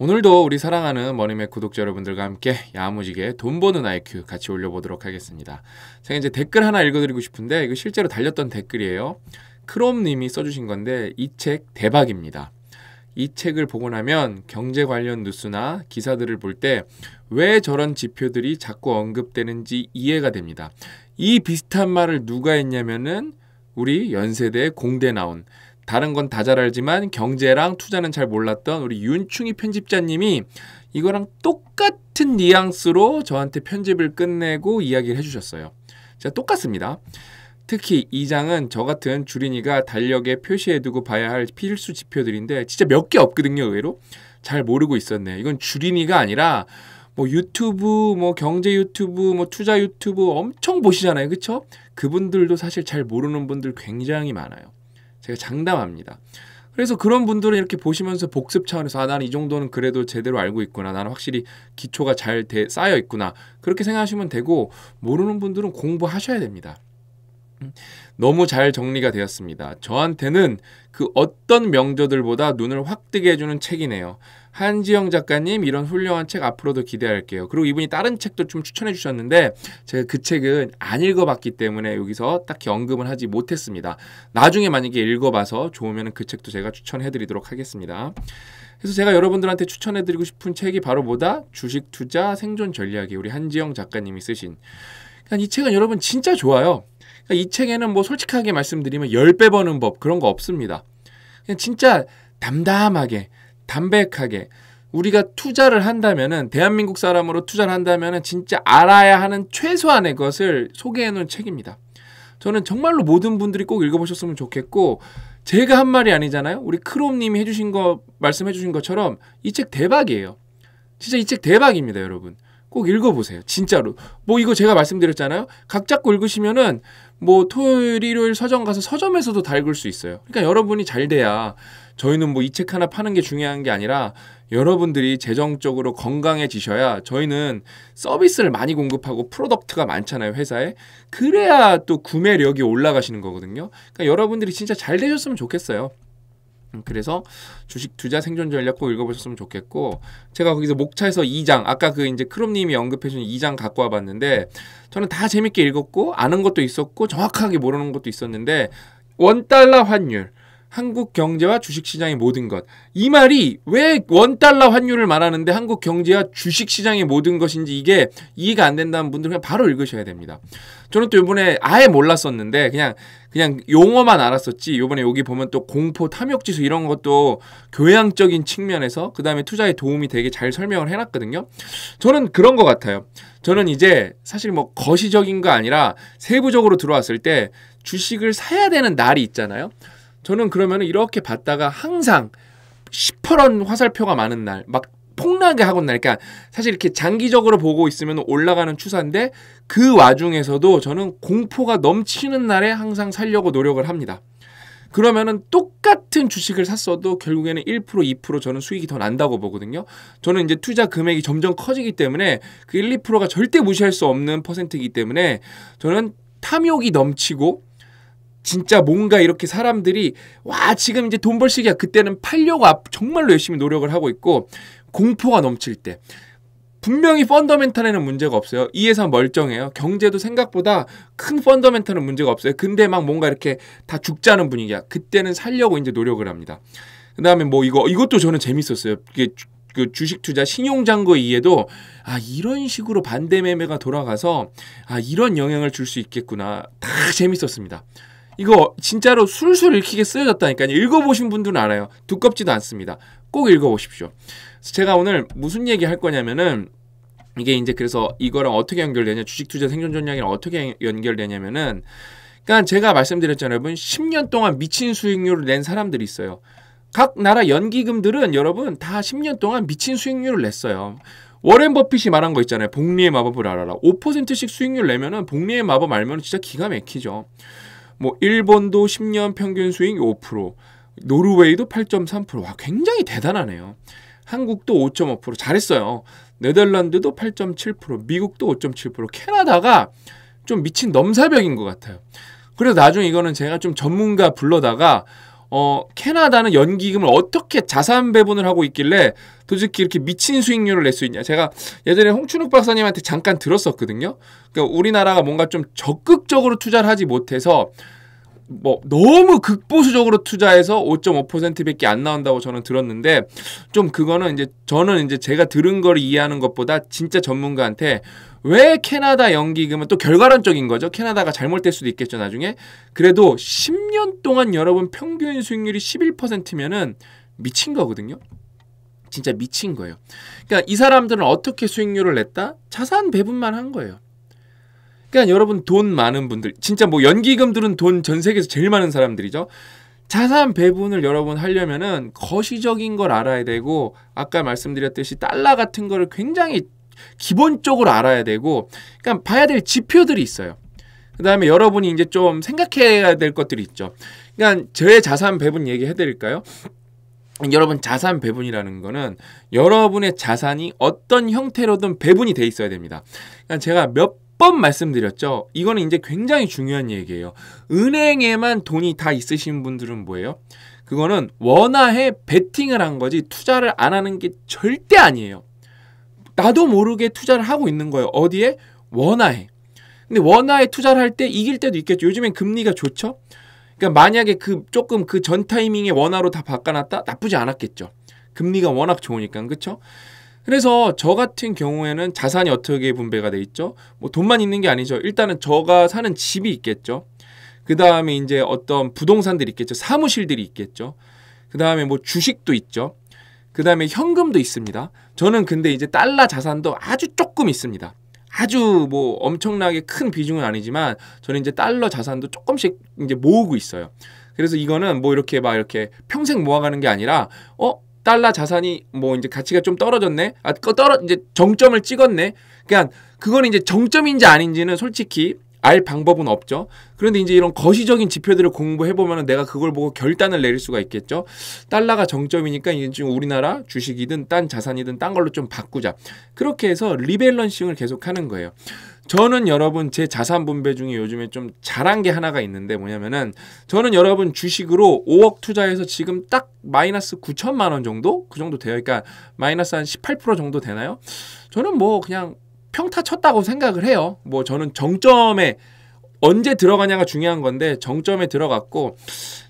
오늘도 우리 사랑하는 머니맥 구독자 여러분들과 함께 야무지게 돈 버는 IQ 같이 올려보도록 하겠습니다. 제가 이제 댓글 하나 읽어드리고 싶은데 이거 실제로 달렸던 댓글이에요. 크롬님이 써주신 건데 이 책 대박입니다. 이 책을 보고 나면 경제 관련 뉴스나 기사들을 볼 때 왜 저런 지표들이 자꾸 언급되는지 이해가 됩니다. 이 비슷한 말을 누가 했냐면은 우리 연세대 공대 나온 다른 건 다 잘 알지만 경제랑 투자는 잘 몰랐던 우리 윤충희 편집자님이 이거랑 똑같은 뉘앙스로 저한테 편집을 끝내고 이야기를 해주셨어요. 자, 똑같습니다. 특히 이 장은 저 같은 주린이가 달력에 표시해두고 봐야 할 필수 지표들인데 진짜 몇 개 없거든요, 의외로. 잘 모르고 있었네. 이건 주린이가 아니라 뭐 유튜브, 뭐 경제 유튜브, 뭐 투자 유튜브 엄청 보시잖아요. 그쵸? 그분들도 사실 잘 모르는 분들 굉장히 많아요. 제가 장담합니다. 그래서 그런 분들은 이렇게 보시면서 복습 차원에서 아 나는 이 정도는 그래도 제대로 알고 있구나 나는 확실히 기초가 잘 돼, 쌓여 있구나 그렇게 생각하시면 되고 모르는 분들은 공부하셔야 됩니다 너무 잘 정리가 되었습니다. 저한테는 그 어떤 명저들보다 눈을 확 뜨게 해주는 책이네요. 한지영 작가님 이런 훌륭한 책 앞으로도 기대할게요. 그리고 이분이 다른 책도 좀 추천해 주셨는데 제가 그 책은 안 읽어봤기 때문에 여기서 딱히 언급을 하지 못했습니다. 나중에 만약에 읽어봐서 좋으면 그 책도 제가 추천해 드리도록 하겠습니다. 그래서 제가 여러분들한테 추천해 드리고 싶은 책이 바로 뭐다? 주식 투자 생존 전략이 우리 한지영 작가님이 쓰신 그러니까 이 책은 여러분 진짜 좋아요. 이 책에는 뭐 솔직하게 말씀드리면 1 0배 버는 법 그런 거 없습니다. 그냥 진짜 담담하게 담백하게 우리가 투자를 한다면은 대한민국 사람으로 투자를 한다면은 진짜 알아야 하는 최소한의 것을 소개해 놓은 책입니다. 저는 정말로 모든 분들이 꼭 읽어보셨으면 좋겠고 제가 한 말이 아니잖아요. 우리 크롬님이 해주신 거 말씀해주신 것처럼 이 책 대박이에요. 진짜 이 책 대박입니다, 여러분. 꼭 읽어보세요. 진짜로. 뭐 이거 제가 말씀드렸잖아요. 각 잡고 읽으시면은 뭐 토요일, 일요일 서점 가서 서점에서도 다 읽을 수 있어요. 그러니까 여러분이 잘 돼야 저희는 뭐 이 책 하나 파는 게 중요한 게 아니라 여러분들이 재정적으로 건강해지셔야 저희는 서비스를 많이 공급하고 프로덕트가 많잖아요, 회사에. 그래야 또 구매력이 올라가시는 거거든요. 그러니까 여러분들이 진짜 잘 되셨으면 좋겠어요. 음, 그래서 주식 투자 생존 전략 꼭 읽어보셨으면 좋겠고 제가 거기서 목차에서 2장 아까 그 이제 크롬님이 언급해준 2장 갖고 와봤는데 저는 다 재밌게 읽었고 아는 것도 있었고 정확하게 모르는 것도 있었는데 원 달러 환율 한국 경제와 주식시장의 모든 것. 이 말이 왜 원달러 환율을 말하는데 한국 경제와 주식시장의 모든 것인지 이게 이해가 안 된다는 분들 그냥 바로 읽으셔야 됩니다. 저는 또 이번에 아예 몰랐었는데 그냥 그냥 용어만 알았었지 요번에 여기 보면 또 공포 탐욕지수 이런 것도 교양적인 측면에서 그 다음에 투자에 도움이 되게 잘 설명을 해놨거든요 저는 그런 것 같아요 저는 이제 사실 뭐 거시적인 거 아니라 세부적으로 들어왔을 때 주식을 사야 되는 날이 있잖아요 저는 그러면 이렇게 봤다가 항상 시퍼런 화살표가 많은 날, 막 폭락하게 하고 날, 그러니까 사실 이렇게 장기적으로 보고 있으면 올라가는 추세인데 그 와중에서도 저는 공포가 넘치는 날에 항상 살려고 노력을 합니다. 그러면은 똑같은 주식을 샀어도 결국에는 1% 2% 저는 수익이 더 난다고 보거든요. 저는 이제 투자 금액이 점점 커지기 때문에 그 1, 2%가 절대 무시할 수 없는 퍼센트이기 때문에 저는 탐욕이 넘치고 진짜 뭔가 이렇게 사람들이 와 지금 이제 돈 벌 시기야 그때는 팔려고 정말로 열심히 노력을 하고 있고 공포가 넘칠 때 분명히 펀더멘탈에는 문제가 없어요. 이 회사 멀쩡해요. 경제도 생각보다 큰 펀더멘탈은 문제가 없어요. 근데 막 뭔가 이렇게 다 죽자는 분위기야. 그때는 살려고 이제 노력을 합니다. 그 다음에 뭐 이거, 이것도 저는 재밌었어요. 이게 주, 그 주식 투자 신용장거 이해도 아, 이런 식으로 반대 매매가 돌아가서 아, 이런 영향을 줄 수 있겠구나. 다 재밌었습니다. 이거 진짜로 술술 읽히게 쓰여졌다니까요. 읽어보신 분들은 알아요. 두껍지도 않습니다. 꼭 읽어보십시오. 제가 오늘 무슨 얘기 할 거냐면은 이게 이제 그래서 이거랑 어떻게 연결되냐 주식투자 생존전략이랑 어떻게 연결되냐면은 그러니까 제가 말씀드렸잖아요 여러분 10년 동안 미친 수익률을 낸 사람들이 있어요 각 나라 연기금들은 여러분 다 10년 동안 미친 수익률을 냈어요 워렌 버핏이 말한 거 있잖아요 복리의 마법을 알아라 5%씩 수익률 내면은 복리의 마법 알면 진짜 기가 막히죠 뭐 일본도 10년 평균 수익 5%, 노르웨이도 8.3%. 와, 굉장히 대단하네요. 한국도 5.5% 잘했어요. 네덜란드도 8.7%, 미국도 5.7%, 캐나다가 좀 미친 넘사벽인 것 같아요. 그래서 나중에 이거는 제가 좀 전문가 불러다가 어, 캐나다는 연기금을 어떻게 자산 배분을 하고 있길래 도대체 이렇게 미친 수익률을 낼 수 있냐. 제가 예전에 홍춘욱 박사님한테 잠깐 들었었거든요. 그러니까 우리나라가 뭔가 좀 적극적으로 투자를 하지 못해서 뭐 너무 극보수적으로 투자해서 5.5%밖에 안 나온다고 저는 들었는데 좀 그거는 이제 저는 이제 제가 들은 걸 이해하는 것보다 진짜 전문가한테 왜 캐나다 연기금은 또 결과론적인 거죠. 캐나다가 잘못될 수도 있겠죠, 나중에. 그래도 10년 동안 여러분 평균 수익률이 11%면은 미친 거거든요. 진짜 미친 거예요. 그러니까 이 사람들은 어떻게 수익률을 냈다? 자산 배분만 한 거예요. 그러니까 여러분 돈 많은 분들, 진짜 뭐 연기금들은 돈 전 세계에서 제일 많은 사람들이죠. 자산 배분을 여러분 하려면은 거시적인 걸 알아야 되고 아까 말씀드렸듯이 달러 같은 거를 굉장히 기본적으로 알아야 되고 그러니까 봐야 될 지표들이 있어요. 그 다음에 여러분이 이제 좀 생각해야 될 것들이 있죠. 그러니까 저의 자산 배분 얘기해 드릴까요? 여러분 자산 배분이라는 거는 여러분의 자산이 어떤 형태로든 배분이 돼 있어야 됩니다. 그러니까 제가 몇 번 말씀드렸죠. 이거는 이제 굉장히 중요한 얘기예요. 은행에만 돈이 다 있으신 분들은 뭐예요? 그거는 원화에 베팅을 한 거지 투자를 안 하는 게 절대 아니에요. 나도 모르게 투자를 하고 있는 거예요. 어디에? 원화에. 근데 원화에 투자를 할 때 이길 때도 있겠죠. 요즘엔 금리가 좋죠. 그러니까 만약에 그 조금 그 전 타이밍에 원화로 다 바꿔놨다 나쁘지 않았겠죠. 금리가 워낙 좋으니까 그렇죠. 그래서 저 같은 경우에는 자산이 어떻게 분배가 돼 있죠? 뭐 돈만 있는 게 아니죠. 일단은 저가 사는 집이 있겠죠. 그 다음에 이제 어떤 부동산들이 있겠죠. 사무실들이 있겠죠. 그 다음에 뭐 주식도 있죠. 그 다음에 현금도 있습니다. 저는 근데 이제 달러 자산도 아주 조금 있습니다. 아주 뭐 엄청나게 큰 비중은 아니지만 저는 이제 달러 자산도 조금씩 이제 모으고 있어요. 그래서 이거는 뭐 이렇게 막 이렇게 평생 모아가는 게 아니라 어 달러 자산이 뭐 이제 가치가 좀 떨어졌네. 아 그 떨어 이제 정점을 찍었네. 그냥 그러니까 그건 이제 정점인지 아닌지는 솔직히 알 방법은 없죠. 그런데 이제 이런 거시적인 지표들을 공부해 보면 내가 그걸 보고 결단을 내릴 수가 있겠죠. 달러가 정점이니까 이제 지금 우리나라 주식이든 딴 자산이든 딴 걸로 좀 바꾸자. 그렇게 해서 리밸런싱을 계속하는 거예요. 저는 여러분 제 자산 분배 중에 요즘에 좀 잘한 게 하나가 있는데 뭐냐면은 저는 여러분 주식으로 5억 투자해서 지금 딱 마이너스 9천만 원 정도 그 정도 돼요. 그러니까 마이너스 한 18% 정도 되나요? 저는 뭐 그냥 평타 쳤다고 생각을 해요. 뭐 저는 정점에 언제 들어가냐가 중요한 건데 정점에 들어갔고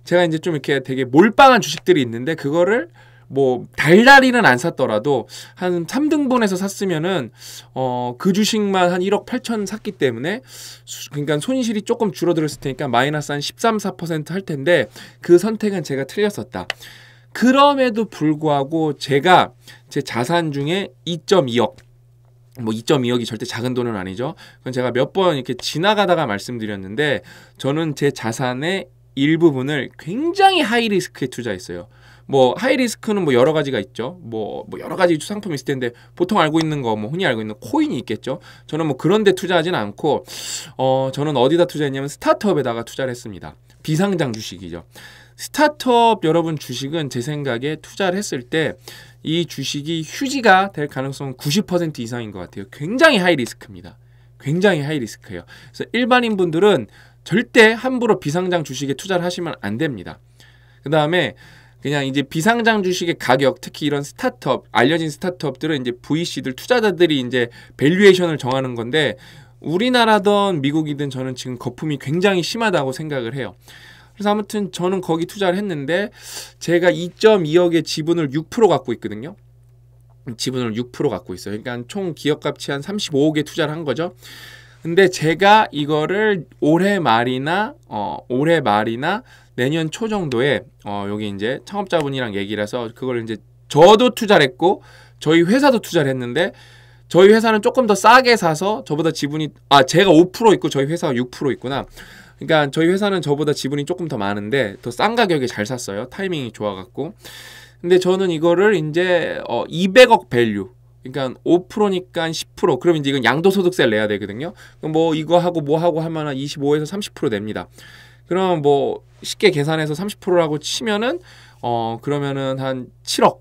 제가 이제 좀 이렇게 되게 몰빵한 주식들이 있는데 그거를 뭐 달달이는 안 샀더라도 한3등분에서 샀으면은 어 그 주식만 한 1억 8천 샀기 때문에 수, 그러니까 손실이 조금 줄어들었을 테니까 마이너스 한 13, 4%할 텐데 그 선택은 제가 틀렸었다. 그럼에도 불구하고 제가 제 자산 중에 2.2억 뭐 2.2억이 절대 작은 돈은 아니죠. 그건 제가 몇 번 이렇게 지나가다가 말씀드렸는데 저는 제 자산의 일부분을 굉장히 하이리스크에 투자했어요. 뭐 하이 리스크는 뭐 여러 가지가 있죠. 뭐, 뭐 여러 가지 상품이 있을 텐데 보통 알고 있는 거뭐 흔히 알고 있는 코인이 있겠죠. 저는 뭐 그런 데 투자하진 않고 어 저는 어디다 투자했냐면 스타트업에다가 투자를 했습니다. 비상장 주식이죠. 스타트업 여러분 주식은 제 생각에 투자를 했을 때 이 주식이 휴지가 될 가능성은 90% 이상인 것 같아요. 굉장히 하이 리스크입니다. 굉장히 하이 리스크예요. 그래서 일반인 분들은 절대 함부로 비상장 주식에 투자를 하시면 안 됩니다. 그 다음에 그냥 이제 비상장 주식의 가격, 특히 이런 스타트업, 알려진 스타트업들은 이제 VC들, 투자자들이 이제 밸류에이션을 정하는 건데, 우리나라든 미국이든 저는 지금 거품이 굉장히 심하다고 생각을 해요. 그래서 아무튼 저는 거기 투자를 했는데, 제가 2.2억의 지분을 6% 갖고 있거든요. 지분을 6% 갖고 있어요. 그러니까 총 기업 값이 한 35억에 투자를 한 거죠. 근데 제가 이거를 올해 말이나 어, 올해 말이나 내년 초 정도에 어, 여기 이제 창업자분이랑 얘기를 해서 그걸 이제 저도 투자를 했고 저희 회사도 투자를 했는데 저희 회사는 조금 더 싸게 사서 저보다 지분이 아 제가 5% 있고 저희 회사가 6% 있구나. 그러니까 저희 회사는 저보다 지분이 조금 더 많은데 더 싼 가격에 잘 샀어요. 타이밍이 좋아 갖고. 근데 저는 이거를 이제 어 200억 밸류 그러니까 5%니까 10% 그러면 이제 이건 양도소득세를 내야 되거든요. 뭐 이거 하고 뭐 하고 하면 한 25에서 30% 됩니다. 그럼 뭐 쉽게 계산해서 30%라고 치면은 어 그러면은 한 7억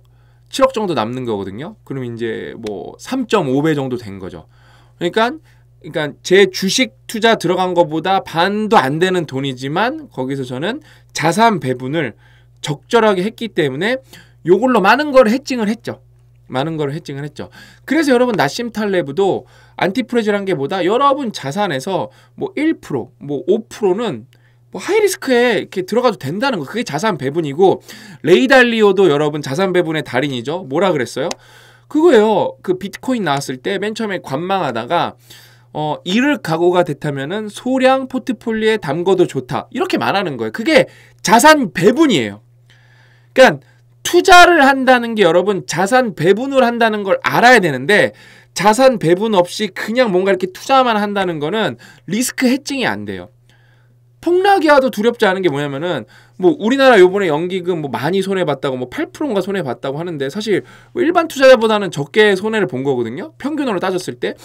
7억 정도 남는 거거든요. 그럼 이제 뭐 3.5배 정도 된 거죠. 그러니까 그러니까 제 주식 투자 들어간 것보다 반도 안 되는 돈이지만 거기서 저는 자산 배분을 적절하게 했기 때문에 요걸로 많은 걸 해칭을 했죠. 많은 걸 해증을 했죠. 그래서 여러분 나심 탈레브도 안티프레즈란 게 뭐다? 여러분 자산에서 뭐 1%, 뭐 5%는 뭐 하이리스크에 이렇게 들어가도 된다는 거. 그게 자산 배분이고 레이달리오도 여러분 자산 배분의 달인이죠. 뭐라 그랬어요? 그거예요. 그 비트코인 나왔을 때 맨 처음에 관망하다가 어, 이를 각오가 됐다면은 소량 포트폴리오에 담궈도 좋다. 이렇게 말하는 거예요. 그게 자산 배분이에요. 그러니까 투자를 한다는 게 여러분 자산 배분을 한다는 걸 알아야 되는데 자산 배분 없이 그냥 뭔가 이렇게 투자만 한다는 거는 리스크 해칭이 안 돼요. 폭락이 와도 두렵지 않은 게 뭐냐면은 뭐 우리나라 요번에 연기금 뭐 많이 손해 봤다고 뭐 8%인가 손해 봤다고 하는데 사실 일반 투자자보다는 적게 손해를 본 거거든요. 평균으로 따졌을 때.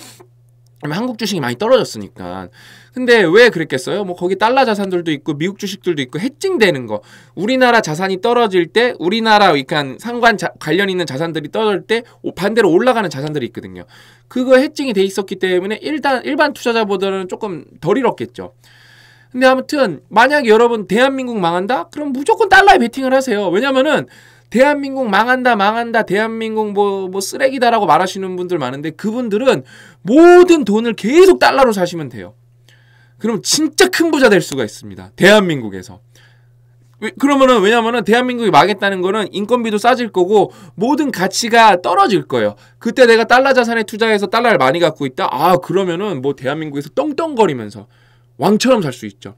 한국 주식이 많이 떨어졌으니까. 근데 왜 그랬겠어요? 뭐 거기 달러 자산들도 있고 미국 주식들도 있고 해칭되는 거. 우리나라 자산이 떨어질 때 우리나라 그러니 상관 자, 관련 있는 자산들이 떨어질 때 반대로 올라가는 자산들이 있거든요. 그거 해칭이 돼 있었기 때문에 일단 일반 투자자보다는 조금 덜 잃었겠죠. 근데 아무튼 만약에 여러분 대한민국 망한다? 그럼 무조건 달러에 베팅을 하세요. 왜냐면은 대한민국 망한다 망한다 대한민국 뭐뭐 뭐 쓰레기다라고 말하시는 분들 많은데 그분들은 모든 돈을 계속 달러로 사시면 돼요. 그럼 진짜 큰 부자 될 수가 있습니다. 대한민국에서. 그러면은 왜냐면은 대한민국이 망했다는 거는 인건비도 싸질 거고 모든 가치가 떨어질 거예요. 그때 내가 달러 자산에 투자해서 달러를 많이 갖고 있다. 아 그러면은 뭐 대한민국에서 떵떵거리면서 왕처럼 살 수 있죠.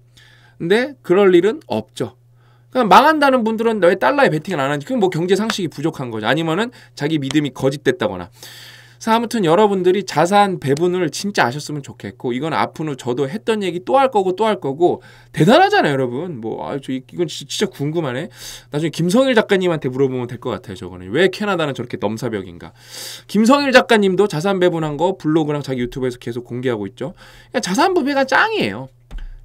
근데 그럴 일은 없죠. 그냥 그러니까 망한다는 분들은 너의 달러에 베팅을 안 하는지 그건 뭐 경제 상식이 부족한 거죠. 아니면은 자기 믿음이 거짓됐다거나. 그래서 아무튼 여러분들이 자산 배분을 진짜 아셨으면 좋겠고 이건 아픈 후 저도 했던 얘기 또 할 거고 또 할 거고 대단하잖아요 여러분 뭐 아, 저 이건 진짜 궁금하네 나중에 김성일 작가님한테 물어보면 될 것 같아요 저거는 왜 캐나다는 저렇게 넘사벽인가 김성일 작가님도 자산 배분한 거 블로그랑 자기 유튜브에서 계속 공개하고 있죠 그러니까 자산 부배가 짱이에요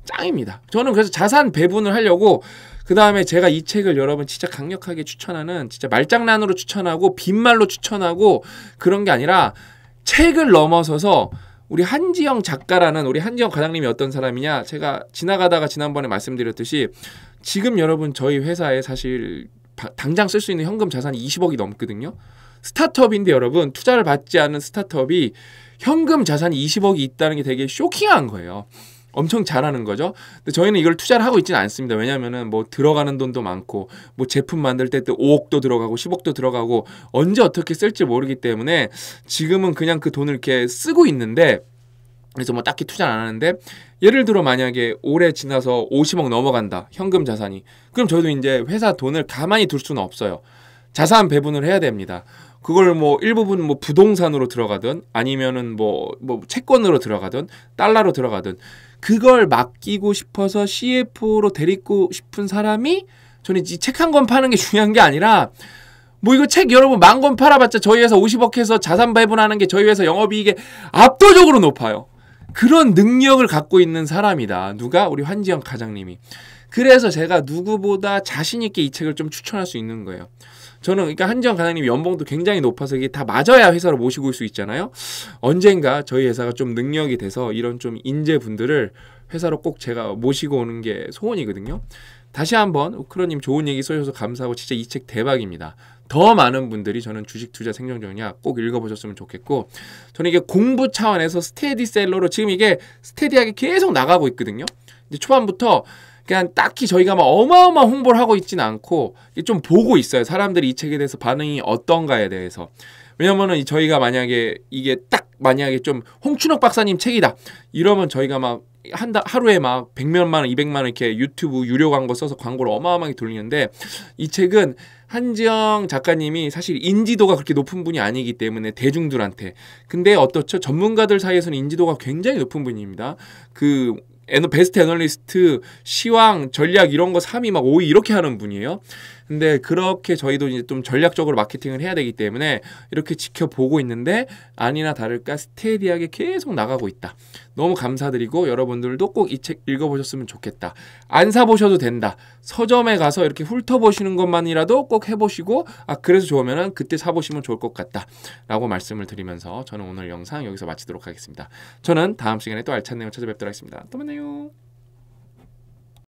짱입니다 저는 그래서 자산 배분을 하려고 그 다음에 제가 이 책을 여러분 진짜 강력하게 추천하는 진짜 말장난으로 추천하고 빈말로 추천하고 그런 게 아니라 책을 넘어서서 우리 한지영 작가라는 우리 한지영 과장님이 어떤 사람이냐 제가 지나가다가 지난번에 말씀드렸듯이 지금 여러분 저희 회사에 사실 당장 쓸 수 있는 현금 자산이 20억이 넘거든요. 스타트업인데 여러분 투자를 받지 않은 스타트업이 현금 자산이 20억이 있다는 게 되게 쇼킹한 거예요. 엄청 잘하는 거죠. 근데 저희는 이걸 투자를 하고 있지는 않습니다. 왜냐하면뭐 들어가는 돈도 많고 뭐 제품 만들 때또 5억도 들어가고 10억도 들어가고 언제 어떻게 쓸지 모르기 때문에 지금은 그냥 그 돈을 이렇게 쓰고 있는데 그래서 뭐 딱히 투자는 안 하는데 예를 들어 만약에 올해 지나서 50억 넘어간다 현금 자산이 그럼 저희도 이제 회사 돈을 가만히 둘 수는 없어요. 자산 배분을 해야 됩니다. 그걸 뭐 일부분 뭐 부동산으로 들어가든 아니면은 뭐뭐 뭐 채권으로 들어가든 달러로 들어가든 그걸 맡기고 싶어서 CF로 데리고 싶은 사람이 저는 이 책 한 권 파는 게 중요한 게 아니라 뭐 이거 책 여러분 만 권 팔아봤자 저희 회사 50억 해서 자산 배분하는 게 저희 회사 영업이익에 압도적으로 높아요. 그런 능력을 갖고 있는 사람이다. 누가? 우리 환지영 과장님이. 그래서 제가 누구보다 자신있게 이 책을 좀 추천할 수 있는 거예요. 저는 그러니까 한지영 과장님 연봉도 굉장히 높아서 이게 다 맞아야 회사를 모시고 올 수 있잖아요. 언젠가 저희 회사가 좀 능력이 돼서 이런 좀 인재분들을 회사로 꼭 제가 모시고 오는 게 소원이거든요. 다시 한번 우크로님 좋은 얘기 써주셔서 감사하고 진짜 이 책 대박입니다. 더 많은 분들이 저는 주식 투자 생존 전략 꼭 읽어보셨으면 좋겠고 저는 이게 공부 차원에서 스테디셀러로 지금 이게 스테디하게 계속 나가고 있거든요. 이제 초반부터 그냥 딱히 저희가 막 어마어마한 홍보를 하고 있지는 않고 좀 보고 있어요. 사람들이 이 책에 대해서 반응이 어떤가에 대해서. 왜냐면은 저희가 만약에 이게 딱 만약에 좀홍춘옥 박사님 책이다 이러면 저희가 막한 하루에 막 100몇만 원, 200만 원 이렇게 유튜브 유료 광고 써서 광고를 어마어마하게 돌리는데 이 책은 한지영 작가님이 사실 인지도가 그렇게 높은 분이 아니기 때문에 대중들한테 근데 어떻죠 전문가들 사이에서는 인지도가 굉장히 높은 분입니다 그 애너 베스트 애널리스트, 시황, 전략 이런 거 3위 막 5위 이렇게 하는 분이에요. 근데 그렇게 저희도 이제 좀 전략적으로 마케팅을 해야 되기 때문에 이렇게 지켜보고 있는데 아니나 다를까 스테디하게 계속 나가고 있다. 너무 감사드리고 여러분들도 꼭 이 책 읽어보셨으면 좋겠다. 안 사보셔도 된다. 서점에 가서 이렇게 훑어보시는 것만이라도 꼭 해보시고 아 그래서 좋으면 그때 사보시면 좋을 것 같다. 라고 말씀을 드리면서 저는 오늘 영상 여기서 마치도록 하겠습니다. 저는 다음 시간에 또 알찬 내용 찾아뵙도록 하겠습니다. 또 만나요.